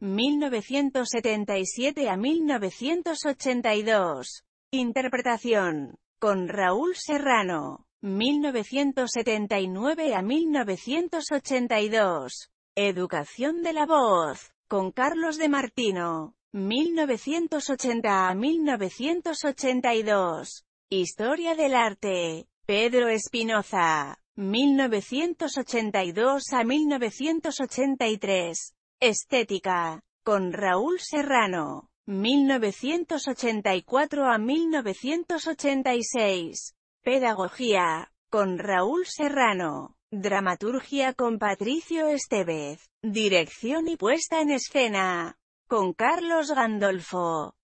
1977 a 1982. Interpretación. Con Raúl Serrano. 1979 a 1982. Educación de la voz. Con Carlos de Martino. 1980 a 1982. Historia del arte. Pedro Espinoza. 1982 a 1983. Estética. Con Raúl Serrano. 1984 a 1986. Pedagogía. Con Raúl Serrano. Dramaturgia con Patricio Estevez. Dirección y puesta en escena. Con Carlos Gandolfo.